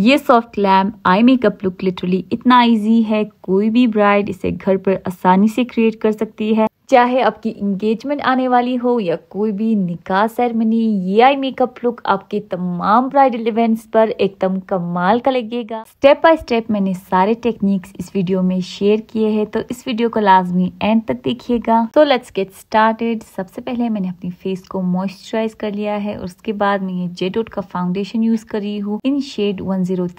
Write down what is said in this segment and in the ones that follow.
ये soft lamp eye makeup look literally इतना easy है कोई भी ब्राइड इसे घर पर आसानी से क्रिएट कर सकती है चाहे आपकी इंगेजमेंट आने वाली हो या कोई भी निकाह सेरेमनी आई मेकअप लुक आपके तमाम ब्राइडल इवेंट्स पर एकदम कमाल का लगेगा स्टेप बाय स्टेप मैंने सारे टेक्निक्स इस वीडियो में शेयर किए हैं तो इस वीडियो को लाजमी एंड तक देखिएगा तो लेट्स गेट स्टार्टेड सबसे पहले मैंने अपने फेस को मॉइस्चराइज कर लिया है और उसके बाद मैं ये जेडोट का फाउंडेशन यूज कर रही हूँ in shade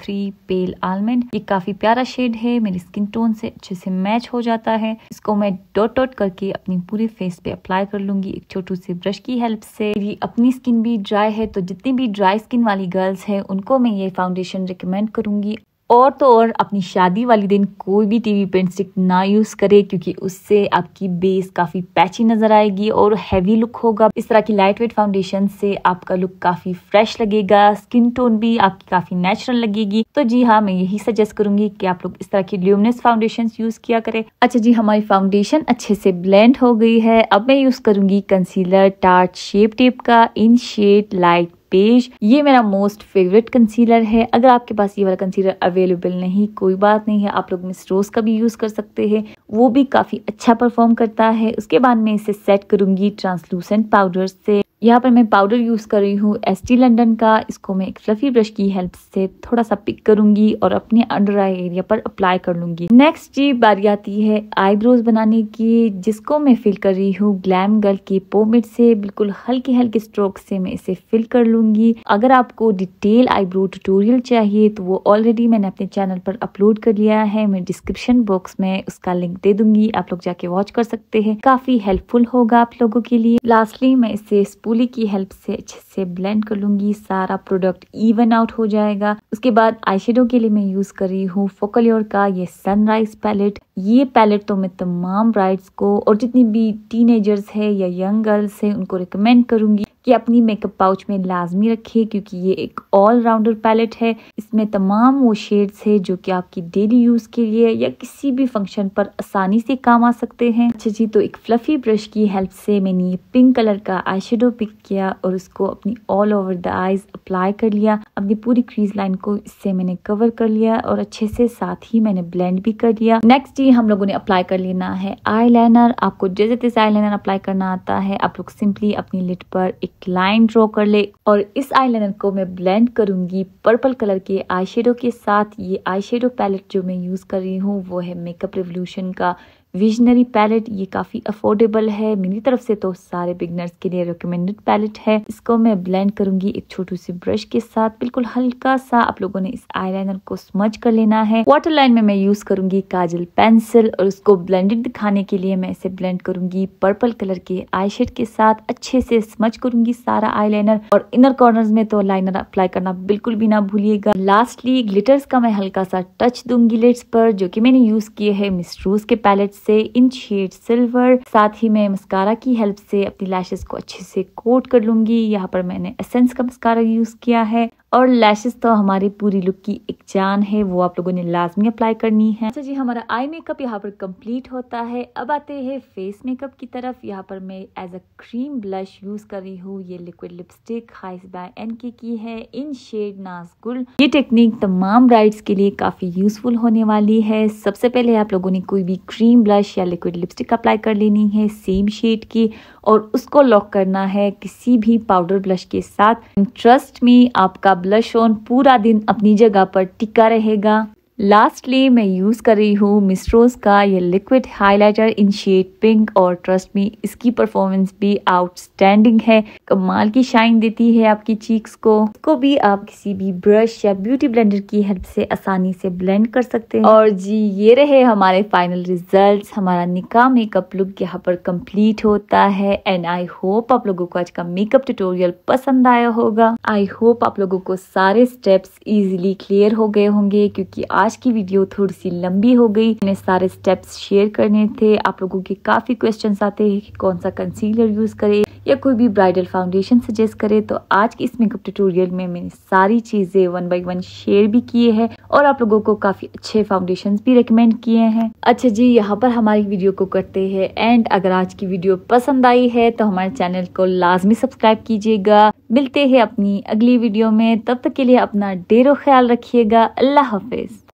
three pale almond ये काफी प्यारा शेड है मेरे स्किन टोन से अच्छे से मैच हो जाता है इसको मैं डॉट डॉट करके अपनी पूरे फेस पे अप्लाई कर लूंगी एक छोटू से ब्रश की हेल्प से मेरी अपनी स्किन भी ड्राई है तो जितनी भी ड्राई स्किन वाली गर्ल्स हैं उनको मैं ये फाउंडेशन रिकमेंड करूंगी और तो और अपनी शादी वाले दिन कोई भी टीवी पेंट स्टिक ना यूज़ करें क्योंकि उससे आपकी बेस काफ़ी पैची नज़र आएगी और हैवी लुक होगा इस तरह की लाइट वेट फाउंडेशन से आपका लुक काफ़ी फ्रेश लगेगा स्किन टोन भी आपकी काफ़ी नेचुरल लगेगी तो जी हाँ मैं यही सजेस्ट करूंगी कि आप लोग इस तरह की ल्यूमिनस फाउंडेशन यूज़ किया करें अच्छा जी हमारी फाउंडेशन अच्छे से ब्लेंड हो गई है अब मैं यूज़ करूंगी कंसीलर टार्ट शेप टेप का इन शेड लाइट बेज ये मेरा मोस्ट फेवरेट कंसीलर है अगर आपके पास ये वाला कंसीलर अवेलेबल नहीं कोई बात नहीं है आप लोग मिस रोज का भी यूज़ कर सकते हैं वो भी काफ़ी अच्छा परफॉर्म करता है उसके बाद मैं इसे सेट करूंगी ट्रांसलूसेंट पाउडर से यहाँ पर मैं पाउडर यूज़ कर रही हूँ एस टी लंडन का इसको मैं एक फ्लफी ब्रश की हेल्प से थोड़ा सा पिक करूंगी और अपने अंडर आई एरिया पर अप्लाई कर लूंगी नेक्स्ट जी बारी आती है आईब्रोज बनाने की जिसको मैं फिल कर रही हूँ ग्लैम गर्ल की पोमिट से बिल्कुल हल्के हल्के स्ट्रोक से मैं इसे फिल कर लूंगी अगर आपको डिटेल आईब्रो ट्यूटोरियल चाहिए तो वो ऑलरेडी मैंने अपने चैनल पर अपलोड कर लिया है मैं डिस्क्रिप्शन बॉक्स में उसका लिंक दे दूंगी आप लोग जाके वॉच कर सकते हैं काफी हेल्पफुल होगा आप लोगों के लिए लास्टली मैं इसे पुली की हेल्प से अच्छे से ब्लेंड कर लूंगी सारा प्रोडक्ट इवन आउट हो जाएगा उसके बाद आई के लिए मैं यूज़ कर रही हूँ फोकल्योर का ये सनराइज पैलेट ये पैलेट तो मैं तमाम ब्राइड्स को और जितनी भी टीनेजर्स है या यंग गर्ल्स है उनको रिकमेंड करूंगी कि अपनी मेकअप पाउच में लाजमी रखें क्योंकि ये एक ऑल राउंडर पैलेट है इसमें तमाम वो शेड्स है जो कि आपकी डेली यूज़ के लिए या किसी भी फंक्शन पर आसानी से काम आ सकते हैं अच्छा जी तो एक फ्लफी ब्रश की हेल्प से मैंने ये पिंक कलर का आई पिक किया और उसको अपनी all over the eyes apply कर लिया अपनी पूरी क्रीज लाइन को इससे मैंने कवर कर लिया और अच्छे से साथ ही मैंने ब्लेंड भी कर लिया नेक्स्ट ये हम लोगों ने अप्लाई कर लेना है आई आपको जैसे जैसे आई अप्लाई करना आता है आप लोग सिंपली अपनी लिट पर एक एक लाइन ड्रॉ कर ले और इस आई को मैं ब्लेंड करूंगी पर्पल कलर के आई के साथ ये आई पैलेट जो मैं यूज़ कर रही हूँ वो है मेकअप रिवोल्यूशन का विजनरी पैलेट ये काफ़ी अफोर्डेबल है मेरी तरफ से तो सारे बिगनर्स के लिए रिकमेंडेड पैलेट है इसको मैं ब्लेंड करूंगी एक छोटू सी ब्रश के साथ बिल्कुल हल्का सा आप लोगों ने इस आईलाइनर को स्मच कर लेना है वाटर लाइन में मैं यूज करूंगी काजल पेंसिल और उसको ब्लेंडेड दिखाने के लिए मैं इसे ब्लेंड करूंगी पर्पल कलर के आई के साथ अच्छे से स्मच करूंगी सारा आई और इनर कॉर्नर में तो लाइनर अप्लाई करना बिल्कुल भी ना भूलिएगा लास्टली ग्लिटर्स का मैं हल्का सा टच दूंगी लिट्स पर जो की मैंने यूज किए है मिस के पैलेट से इन शेड सिल्वर साथ ही मैं मस्कारा की हेल्प से अपनी लैशेस को अच्छे से कोट कर लूंगी यहाँ पर मैंने एसेंस का मस्कारा यूज किया है और लैशेस तो हमारी पूरी लुक की एक जान है वो आप लोगों ने लाजमी अप्लाई करनी है अच्छा जी हमारा आई मेकअप यहाँ पर कंप्लीट होता है अब आते हैं फेस मेकअप की तरफ यहाँ पर मैं as a cream blush use कर रही हूँ ये liquid lipstick hues by N की है इन शेड नाजगुल ये टेक्निक तमाम ब्राइड्स के लिए काफी यूजफुल होने वाली है सबसे पहले आप लोगों ने कोई भी क्रीम ब्लश या लिक्विड लिपस्टिक अप्लाई कर लेनी है सेम शेड की और उसको लॉक करना है किसी भी पाउडर ब्लश के साथ ट्रस्ट में आपका ब्लश ऑन पूरा दिन अपनी जगह पर टिका रहेगा लास्टली मैं यूज़ कर रही हूँ मिस्ट्रोस का ये liquid highlighter in shade pink और ट्रस्ट मी इसकी परफॉर्मेंस भी आउटस्टैंडिंग है कमाल की शाइन देती है आपकी चीक्स को इसको भी आप किसी भी ब्रश या ब्यूटी ब्लेंडर की हेल्प से आसानी से ब्लेंड कर सकते हैं और जी ये रहे हमारे फाइनल रिजल्ट हमारा निका मेकअप लुक यहाँ पर कम्प्लीट होता है एंड आई होप आप लोगों को आज का मेकअप ट्यूटोरियल पसंद आया होगा आई होप आप लोगों को सारे स्टेप्स इजिली क्लियर हो गए होंगे क्योंकि आज आज की वीडियो थोड़ी सी लंबी हो गई मैंने सारे स्टेप्स शेयर करने थे आप लोगों के काफ़ी क्वेश्चन आते हैं कि कौन सा कंसीलर यूज़ करे या कोई भी ब्राइडल फाउंडेशन सजेस्ट करे तो आज की इस मेकअप ट्यूटोरियल में मैंने सारी चीज़ें वन बाई वन शेयर भी किए हैं और आप लोगों को काफ़ी अच्छे फाउंडेशन भी रिकमेंड किए हैं अच्छा जी यहाँ पर हमारी वीडियो को करते हैं एंड अगर आज की वीडियो पसंद आई है तो हमारे चैनल को लाजमी सब्सक्राइब कीजिएगा मिलते हैं अपनी अगली वीडियो में तब तक के लिए अपना डेरो ख्याल रखिएगा अल्लाह हाफिज